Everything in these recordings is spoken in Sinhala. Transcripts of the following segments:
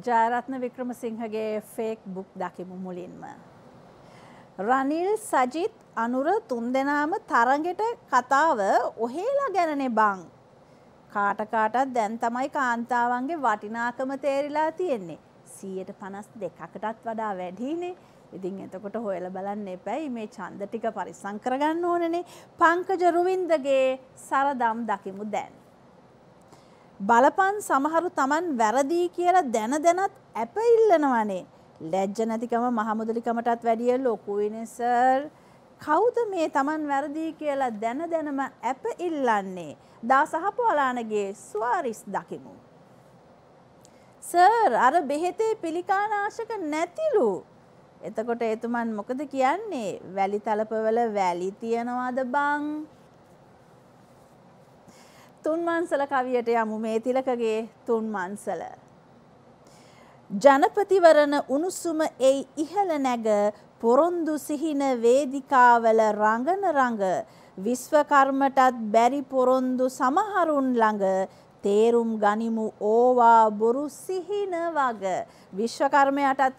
ජයරත්න වික්‍රමසිංහගේ ෆේක් බුක් දකිමු මුලින්ම. රනිල් සජිත් අනුර තුන්දෙනාම තරගෙට කතාව ඔහේලා ගැනනේ බං. කාටකාටත් දැන් තමයි කාන්තාවන්ගේ වටිනාකම තේරිලා තියෙන්නේ. සීයට පනස් දෙකකටත් වඩා වැඩිනේ ඉතින් එතකොට හොයල බලන්න එපැයි මේ චන්ද ටික පරිසංකරගන්න ඕනනේ පංකජ රුවින්දගේ සරදම් දකිමු දැන්. බලපන් සමහරු Taman වැරදි කියලා දැන දැනත් ඇප ඉල්ලනවනේ. ලැජ්ජ නැතිකම මහමුදලිකමටත් වැඩිය ලොකුයිනේ සර්. කවුද මේ Taman වැරදි කියලා දැන දැනම ඇප ඉල්ලන්නේ? දාසහපුවලානගේ ස්වාරිස් දකිමු. සර් අර බෙහෙතේ පිළිකානාශක නැතිලු. එතකොට එතුමන් මොකද කියන්නේ? වැලි තලපවල වැලි තියනවාද බං? තුන්මන්සල කවියට යමු මේ තිලකගේ තුන්මන්සල. ජනපතිවරණ උණුසුම එයි ඉහළ නැග පොරොන්දු සිහින වේදිකාවල රඟන රඟ විශ්වකර්මටත් බැරි පොරොන්දු සමහරුන් ළඟ තේරුම් ගනිමු ඕවා බොරු සිහින වග විශ්වකර්මයටත්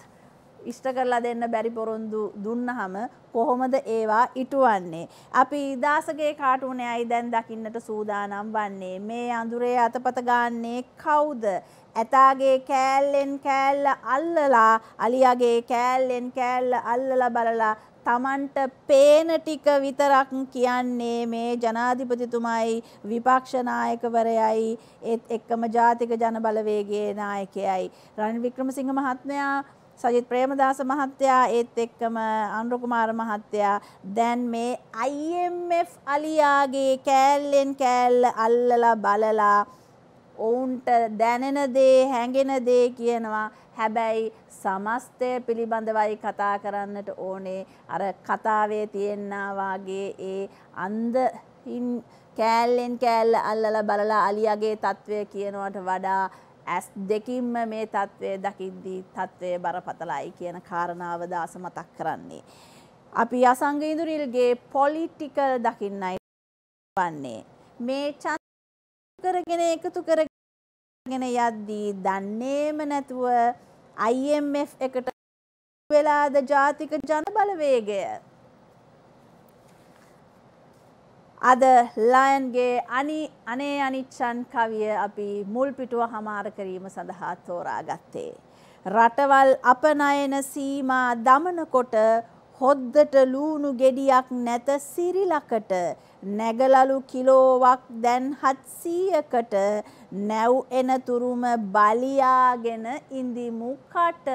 ඉෂ්ට කරලා දෙන්න බැරි පොරොන්දු දුන්නහම කොහොමද ඒවා ඉටුවන්නේ. අපි ඉදාසගේ කාටුනයයි දැන් දකින්නට සූදානම් වන්නේ. මේ අඳුරේ අතපත ගන්නේ කවුද. ඇතාගේ කෑල්ලෙන් කෑල්ල අල්ලලා අලියගේ කෑල්ලෙන් කෑල්ල අල්ලලා බලලා තමන්ට පේන ටික විතරක් කියන්නේ මේ ජනාධිපතිතුමයි විපක්ෂ නායකවරයයි ඒත් එක්කම ජාතික ජනබලවේගයේ නායකයයි රනිල් වික්‍රමසිංහ මහත්මයා සජිත් ප්‍රේමදාස මහත්තයා ඒත් එක්කම අනුර කුමාර මහත්තයා දැන් මේ IMF අලියාගේ කෑල්ලෙන් කෑල්ල අල්ලලා බලලා ඔවුන්ට දැනෙන දේ හැඟෙන දේ කියනවා හැබැයි සමස්තය පිළිබඳවයි කතා කරන්නට ඕනේ අර කතාවේ තියෙනා වාගේ ඒ අන්ධින් කෑල්ලෙන් කෑල්ල අල්ලලා බලලා අලියාගේ తත්වය කියනවට වඩා ඇස් දෙකින්ම මේ தત્ත්වය දකිද්දී தત્ත්වය බරපතලයි කියන කාරණාව දාස මතක් කරන්නේ. අපි අසංග ඉඳුරිල්ගේ පොලිටිකල් දකින්නයි වන්නේ. මේ කරගෙන එකතු කරගෙන යද්දී දන්නේම නැතුව IMF එකට වෙලාද ජාතික ජනබලවේගය අද ලයන්ගේ අනි අනේ අනිච්චන් කවිය අපි මුල් පිටුව හමාර කිරීම සඳහා තෝරා ගත්තේ. රටවල් අපනයන සීමා දමනකොට හොද්දට ලූණු ගෙඩියක් නැත සිරිලකට නැගලලු කිලෝවක් දැන් 700කට නැව් එන තුරුම බලියාගෙන ඉඳිමු කට